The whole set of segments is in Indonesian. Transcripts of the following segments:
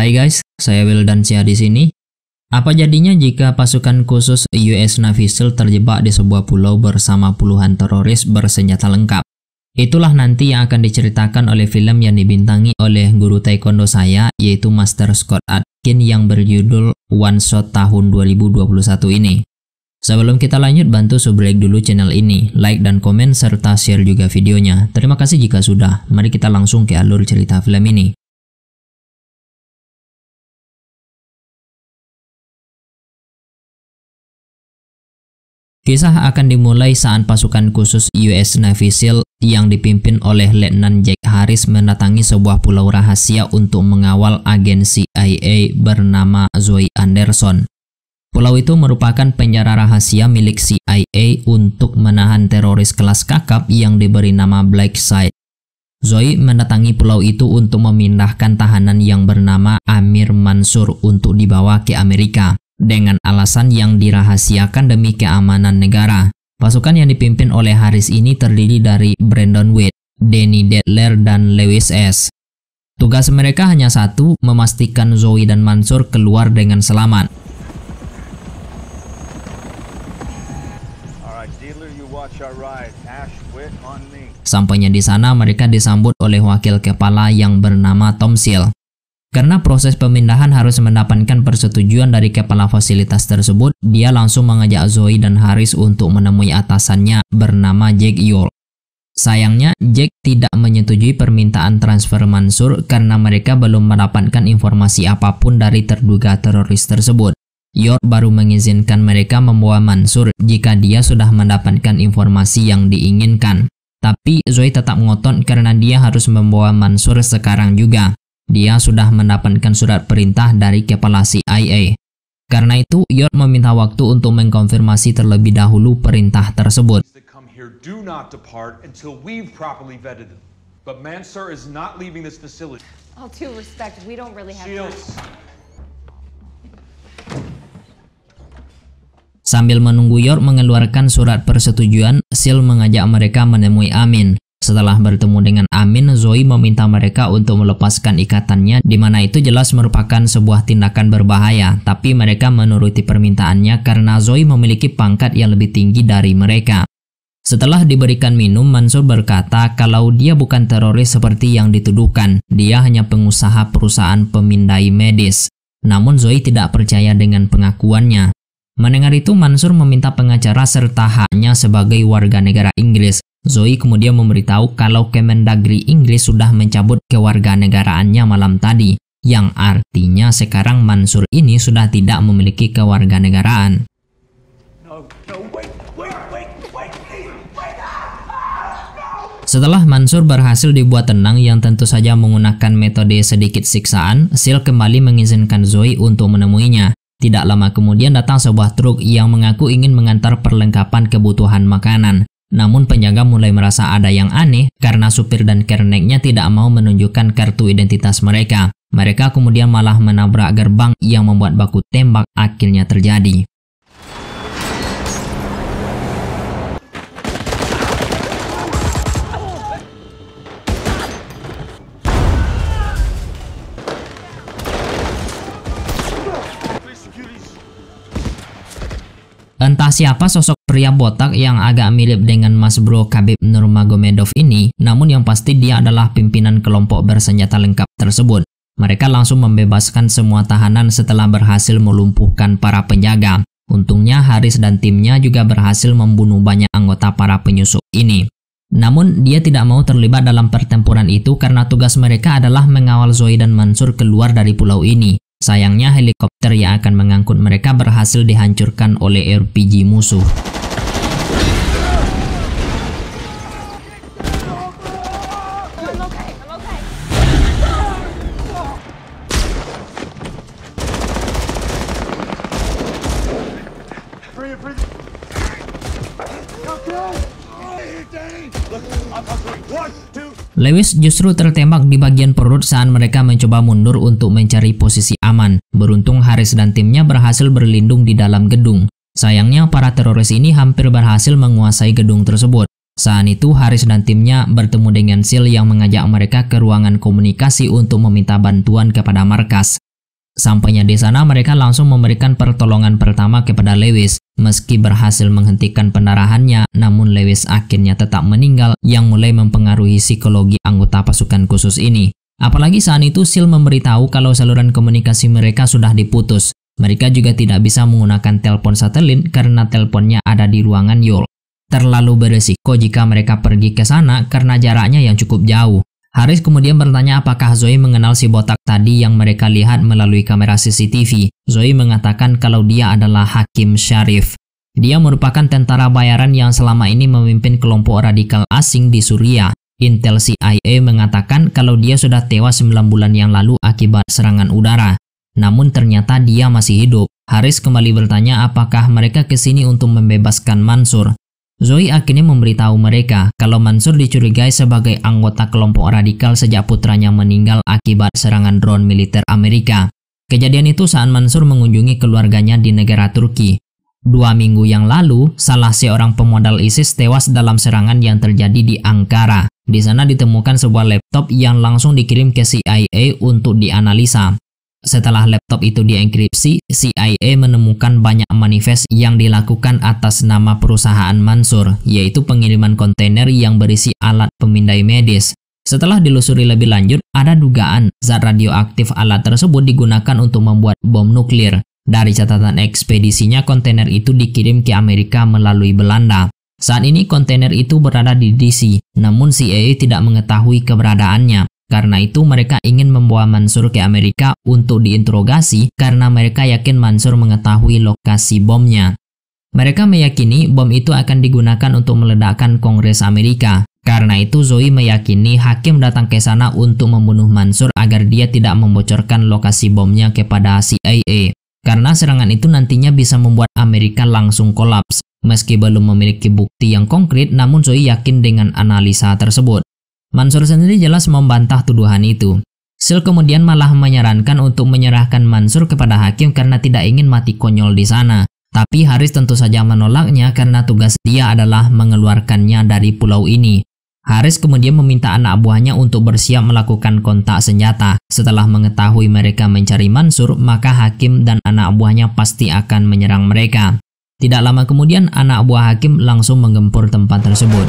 Hai guys, saya Wildan Sia di sini. Apa jadinya jika pasukan khusus US Navy SEAL terjebak di sebuah pulau bersama puluhan teroris bersenjata lengkap? Itulah nanti yang akan diceritakan oleh film yang dibintangi oleh guru taekwondo saya yaitu Master Scott Atkin yang berjudul One Shot tahun 2021 ini. Sebelum kita lanjut bantu subscribe dulu channel ini, like dan komen serta share juga videonya. Terima kasih jika sudah, mari kita langsung ke alur cerita film ini. Kisah akan dimulai saat pasukan khusus US Navy SEAL yang dipimpin oleh Letnan Jack Harris mendatangi sebuah pulau rahasia untuk mengawal agen CIA bernama Zoe Anderson. Pulau itu merupakan penjara rahasia milik CIA untuk menahan teroris kelas kakap yang diberi nama Black Side. Zoe mendatangi pulau itu untuk memindahkan tahanan yang bernama Amir Mansur untuk dibawa ke Amerika dengan alasan yang dirahasiakan demi keamanan negara. Pasukan yang dipimpin oleh Harris ini terdiri dari Brandon Wade, Danny Detler, dan Lewis S. Tugas mereka hanya satu, memastikan Zoe dan Mansur keluar dengan selamat. Sampainya di sana, mereka disambut oleh wakil kepala yang bernama Tom Seale. Karena proses pemindahan harus mendapatkan persetujuan dari kepala fasilitas tersebut, dia langsung mengajak Zoe dan Haris untuk menemui atasannya bernama Jack Yol. Sayangnya, Jack tidak menyetujui permintaan transfer Mansur karena mereka belum mendapatkan informasi apapun dari terduga teroris tersebut. Yor baru mengizinkan mereka membawa Mansur jika dia sudah mendapatkan informasi yang diinginkan. Tapi Zoe tetap ngotot karena dia harus membawa Mansur sekarang juga dia sudah mendapatkan surat perintah dari kepala CIA. Karena itu, York meminta waktu untuk mengkonfirmasi terlebih dahulu perintah tersebut. Sambil menunggu York mengeluarkan surat persetujuan, Sil mengajak mereka menemui Amin. Setelah bertemu dengan Amin, Zoe meminta mereka untuk melepaskan ikatannya di mana itu jelas merupakan sebuah tindakan berbahaya, tapi mereka menuruti permintaannya karena Zoe memiliki pangkat yang lebih tinggi dari mereka. Setelah diberikan minum, Mansur berkata kalau dia bukan teroris seperti yang dituduhkan, dia hanya pengusaha perusahaan pemindai medis. Namun Zoe tidak percaya dengan pengakuannya. Mendengar itu, Mansur meminta pengacara serta haknya sebagai warga negara Inggris Zoe kemudian memberitahu kalau Kemendagri Inggris sudah mencabut kewarganegaraannya malam tadi, yang artinya sekarang Mansur ini sudah tidak memiliki kewarganegaraan. Setelah Mansur berhasil dibuat tenang yang tentu saja menggunakan metode sedikit siksaan, Sil kembali mengizinkan Zoe untuk menemuinya. Tidak lama kemudian datang sebuah truk yang mengaku ingin mengantar perlengkapan kebutuhan makanan. Namun penjaga mulai merasa ada yang aneh karena supir dan kerneknya tidak mau menunjukkan kartu identitas mereka. Mereka kemudian malah menabrak gerbang yang membuat baku tembak akhirnya terjadi. Entah siapa sosok Pria botak yang agak mirip dengan Mas Bro Khabib Nurmagomedov ini, namun yang pasti dia adalah pimpinan kelompok bersenjata lengkap tersebut. Mereka langsung membebaskan semua tahanan setelah berhasil melumpuhkan para penjaga. Untungnya Haris dan timnya juga berhasil membunuh banyak anggota para penyusup ini. Namun, dia tidak mau terlibat dalam pertempuran itu karena tugas mereka adalah mengawal Zoe dan Mansur keluar dari pulau ini. Sayangnya, helikopter yang akan mengangkut mereka berhasil dihancurkan oleh RPG musuh. Lewis justru tertembak di bagian perut saat mereka mencoba mundur untuk mencari posisi aman. Beruntung Haris dan timnya berhasil berlindung di dalam gedung. Sayangnya para teroris ini hampir berhasil menguasai gedung tersebut. Saat itu Haris dan timnya bertemu dengan Sil yang mengajak mereka ke ruangan komunikasi untuk meminta bantuan kepada markas. Sampainya di sana mereka langsung memberikan pertolongan pertama kepada Lewis. Meski berhasil menghentikan pendarahannya, namun Lewis akhirnya tetap meninggal yang mulai mempengaruhi psikologi anggota pasukan khusus ini. Apalagi saat itu Sil memberitahu kalau saluran komunikasi mereka sudah diputus. Mereka juga tidak bisa menggunakan telepon satelit karena teleponnya ada di ruangan Yol. Terlalu beresiko jika mereka pergi ke sana karena jaraknya yang cukup jauh. Haris kemudian bertanya apakah Zoe mengenal si botak tadi yang mereka lihat melalui kamera CCTV. Zoe mengatakan kalau dia adalah Hakim Sharif. Dia merupakan tentara bayaran yang selama ini memimpin kelompok radikal asing di Suriah. Intel CIA mengatakan kalau dia sudah tewas 9 bulan yang lalu akibat serangan udara. Namun ternyata dia masih hidup. Haris kembali bertanya apakah mereka ke sini untuk membebaskan Mansur. Zoe akhirnya memberitahu mereka kalau Mansur dicurigai sebagai anggota kelompok radikal sejak putranya meninggal akibat serangan drone militer Amerika. Kejadian itu saat Mansur mengunjungi keluarganya di negara Turki. Dua minggu yang lalu, salah seorang pemodal ISIS tewas dalam serangan yang terjadi di Ankara. Di sana ditemukan sebuah laptop yang langsung dikirim ke CIA untuk dianalisa. Setelah laptop itu dienkripsi, CIA menemukan banyak manifest yang dilakukan atas nama perusahaan Mansur, yaitu pengiriman kontainer yang berisi alat pemindai medis. Setelah dilusuri lebih lanjut, ada dugaan zat radioaktif alat tersebut digunakan untuk membuat bom nuklir. Dari catatan ekspedisinya, kontainer itu dikirim ke Amerika melalui Belanda. Saat ini kontainer itu berada di DC, namun CIA tidak mengetahui keberadaannya. Karena itu mereka ingin membawa Mansur ke Amerika untuk diinterogasi karena mereka yakin Mansur mengetahui lokasi bomnya. Mereka meyakini bom itu akan digunakan untuk meledakkan Kongres Amerika. Karena itu Zoe meyakini hakim datang ke sana untuk membunuh Mansur agar dia tidak membocorkan lokasi bomnya kepada CIA. Karena serangan itu nantinya bisa membuat Amerika langsung kolaps. Meski belum memiliki bukti yang konkret, namun Zoe yakin dengan analisa tersebut. Mansur sendiri jelas membantah tuduhan itu. Sil kemudian malah menyarankan untuk menyerahkan Mansur kepada hakim karena tidak ingin mati konyol di sana. Tapi Haris tentu saja menolaknya karena tugas dia adalah mengeluarkannya dari pulau ini. Haris kemudian meminta anak buahnya untuk bersiap melakukan kontak senjata. Setelah mengetahui mereka mencari Mansur, maka hakim dan anak buahnya pasti akan menyerang mereka. Tidak lama kemudian, anak buah hakim langsung menggempur tempat tersebut.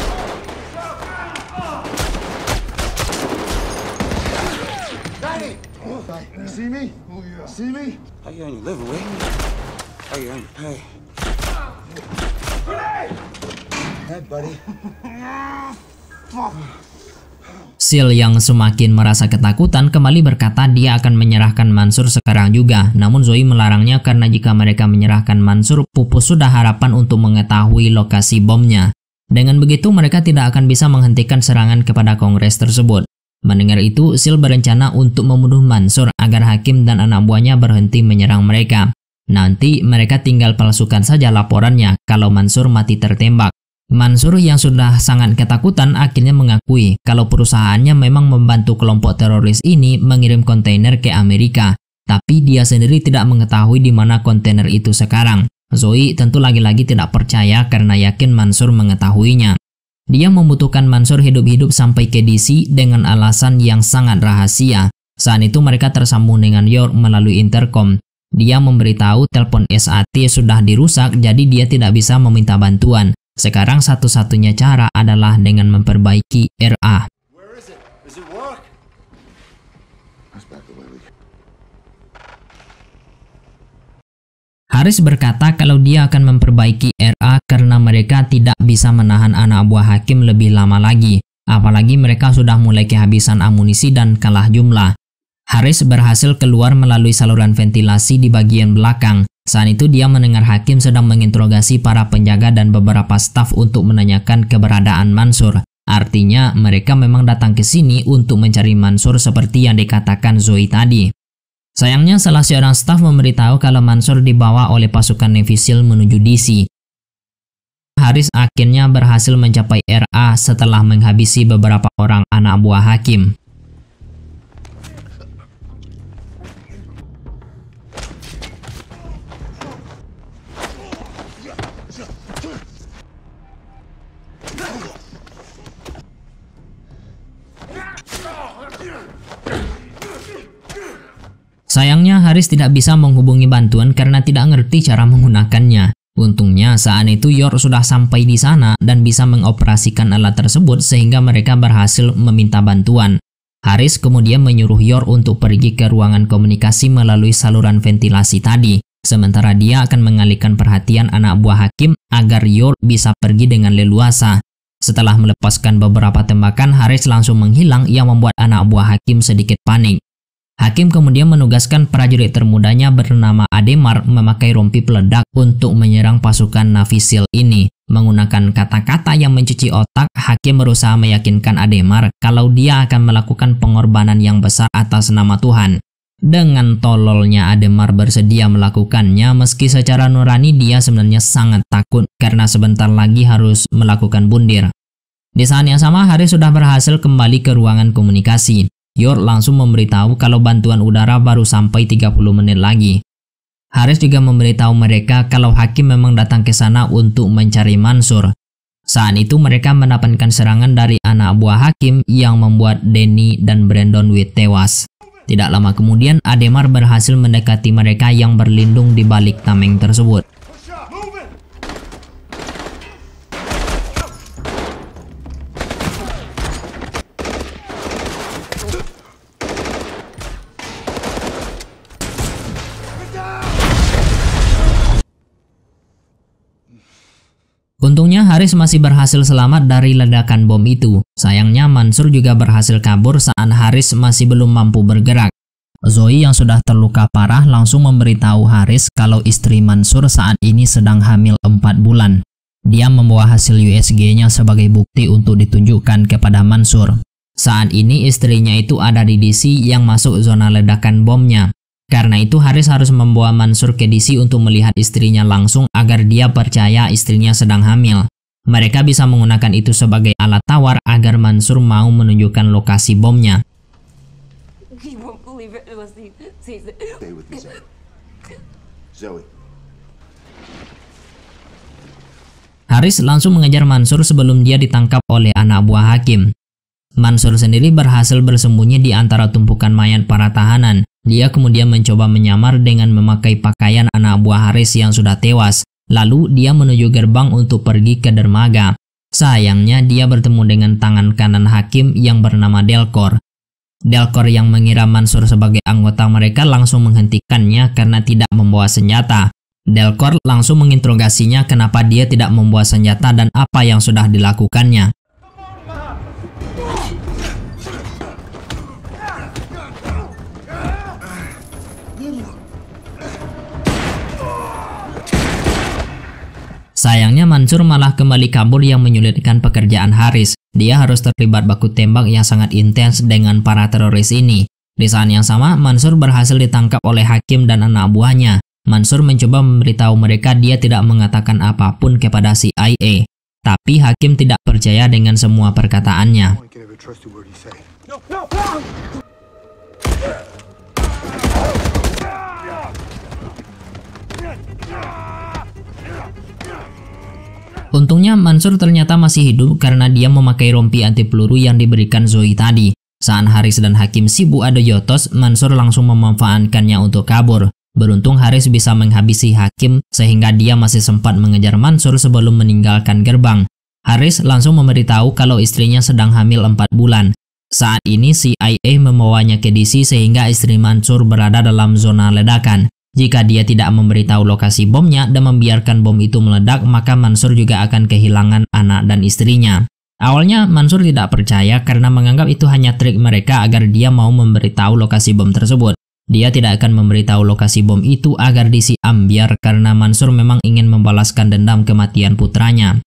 Sil yang semakin merasa ketakutan kembali berkata dia akan menyerahkan Mansur sekarang juga. Namun Zoe melarangnya karena jika mereka menyerahkan Mansur, pupus sudah harapan untuk mengetahui lokasi bomnya. Dengan begitu mereka tidak akan bisa menghentikan serangan kepada kongres tersebut. Mendengar itu, Sil berencana untuk membunuh Mansur agar hakim dan anak buahnya berhenti menyerang mereka. Nanti mereka tinggal palsukan saja laporannya kalau Mansur mati tertembak. Mansur yang sudah sangat ketakutan akhirnya mengakui kalau perusahaannya memang membantu kelompok teroris ini mengirim kontainer ke Amerika, tapi dia sendiri tidak mengetahui di mana kontainer itu sekarang. Zoe tentu lagi-lagi tidak percaya karena yakin Mansur mengetahuinya. Dia membutuhkan Mansur hidup-hidup sampai ke DC dengan alasan yang sangat rahasia. Saat itu mereka tersambung dengan York melalui intercom. Dia memberitahu telepon SAT sudah dirusak jadi dia tidak bisa meminta bantuan. Sekarang satu-satunya cara adalah dengan memperbaiki RA. Haris berkata kalau dia akan memperbaiki RA karena mereka tidak bisa menahan anak buah Hakim lebih lama lagi, apalagi mereka sudah mulai kehabisan amunisi dan kalah jumlah. Haris berhasil keluar melalui saluran ventilasi di bagian belakang, saat itu dia mendengar hakim sedang menginterogasi para penjaga dan beberapa staf untuk menanyakan keberadaan Mansur. Artinya mereka memang datang ke sini untuk mencari Mansur seperti yang dikatakan Zoe tadi. Sayangnya salah seorang staf memberitahu kalau Mansur dibawa oleh pasukan Nevisil menuju DC. Haris akhirnya berhasil mencapai RA setelah menghabisi beberapa orang anak buah hakim. Sayangnya Haris tidak bisa menghubungi bantuan karena tidak ngerti cara menggunakannya. Untungnya saat itu Yor sudah sampai di sana dan bisa mengoperasikan alat tersebut sehingga mereka berhasil meminta bantuan. Haris kemudian menyuruh Yor untuk pergi ke ruangan komunikasi melalui saluran ventilasi tadi. Sementara dia akan mengalihkan perhatian anak buah hakim agar Yor bisa pergi dengan leluasa. Setelah melepaskan beberapa tembakan, Haris langsung menghilang yang membuat anak buah hakim sedikit panik. Hakim kemudian menugaskan prajurit termudanya bernama Ademar memakai rompi peledak untuk menyerang pasukan Navisil e ini. Menggunakan kata-kata yang mencuci otak, Hakim berusaha meyakinkan Ademar kalau dia akan melakukan pengorbanan yang besar atas nama Tuhan. Dengan tololnya Ademar bersedia melakukannya meski secara nurani dia sebenarnya sangat takut karena sebentar lagi harus melakukan bundir. Di saat yang sama, Haris sudah berhasil kembali ke ruangan komunikasi. York langsung memberitahu kalau bantuan udara baru sampai 30 menit lagi. Haris juga memberitahu mereka kalau Hakim memang datang ke sana untuk mencari Mansur. Saat itu mereka mendapatkan serangan dari anak buah Hakim yang membuat Denny dan Brandon Witt tewas. Tidak lama kemudian, Ademar berhasil mendekati mereka yang berlindung di balik tameng tersebut. Untungnya Haris masih berhasil selamat dari ledakan bom itu. Sayangnya Mansur juga berhasil kabur saat Haris masih belum mampu bergerak. Zoe yang sudah terluka parah langsung memberitahu Haris kalau istri Mansur saat ini sedang hamil 4 bulan. Dia membawa hasil USG-nya sebagai bukti untuk ditunjukkan kepada Mansur. Saat ini istrinya itu ada di DC yang masuk zona ledakan bomnya. Karena itu Haris harus membawa Mansur ke DC untuk melihat istrinya langsung agar dia percaya istrinya sedang hamil. Mereka bisa menggunakan itu sebagai alat tawar agar Mansur mau menunjukkan lokasi bomnya. Haris langsung mengejar Mansur sebelum dia ditangkap oleh anak buah hakim. Mansur sendiri berhasil bersembunyi di antara tumpukan mayat para tahanan. Dia kemudian mencoba menyamar dengan memakai pakaian anak buah Haris yang sudah tewas, lalu dia menuju gerbang untuk pergi ke dermaga. Sayangnya dia bertemu dengan tangan kanan hakim yang bernama Delkor. Delkor yang mengira Mansur sebagai anggota mereka langsung menghentikannya karena tidak membawa senjata. Delkor langsung menginterogasinya kenapa dia tidak membawa senjata dan apa yang sudah dilakukannya. Sayangnya Mansur malah kembali kabur yang menyulitkan pekerjaan Haris. Dia harus terlibat baku tembak yang sangat intens dengan para teroris ini. Di saat yang sama, Mansur berhasil ditangkap oleh hakim dan anak buahnya. Mansur mencoba memberitahu mereka dia tidak mengatakan apapun kepada CIA. Tapi hakim tidak percaya dengan semua perkataannya. Untungnya Mansur ternyata masih hidup karena dia memakai rompi anti peluru yang diberikan Zoe tadi. Saat Haris dan Hakim sibuk ada Yotos, Mansur langsung memanfaatkannya untuk kabur. Beruntung Haris bisa menghabisi Hakim sehingga dia masih sempat mengejar Mansur sebelum meninggalkan gerbang. Haris langsung memberitahu kalau istrinya sedang hamil 4 bulan. Saat ini CIA membawanya ke DC sehingga istri Mansur berada dalam zona ledakan. Jika dia tidak memberitahu lokasi bomnya dan membiarkan bom itu meledak, maka Mansur juga akan kehilangan anak dan istrinya. Awalnya Mansur tidak percaya karena menganggap itu hanya trik mereka agar dia mau memberitahu lokasi bom tersebut. Dia tidak akan memberitahu lokasi bom itu agar disiam biar karena Mansur memang ingin membalaskan dendam kematian putranya.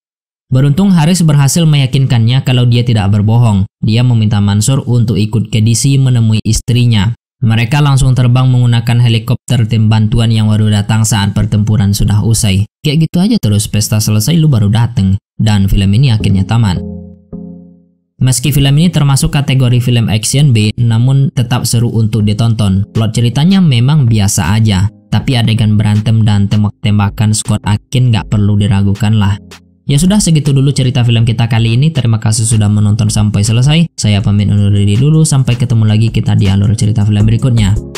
Beruntung Haris berhasil meyakinkannya kalau dia tidak berbohong. Dia meminta Mansur untuk ikut ke DC menemui istrinya. Mereka langsung terbang menggunakan helikopter tim bantuan yang baru datang saat pertempuran sudah usai. Kayak gitu aja terus pesta selesai lu baru dateng. Dan film ini akhirnya tamat. Meski film ini termasuk kategori film action B, namun tetap seru untuk ditonton. Plot ceritanya memang biasa aja, tapi adegan berantem dan tembak-tembakan Scott Akin gak perlu diragukan lah. Ya sudah segitu dulu cerita film kita kali ini. Terima kasih sudah menonton sampai selesai. Saya pamit undur diri dulu sampai ketemu lagi kita di alur cerita film berikutnya.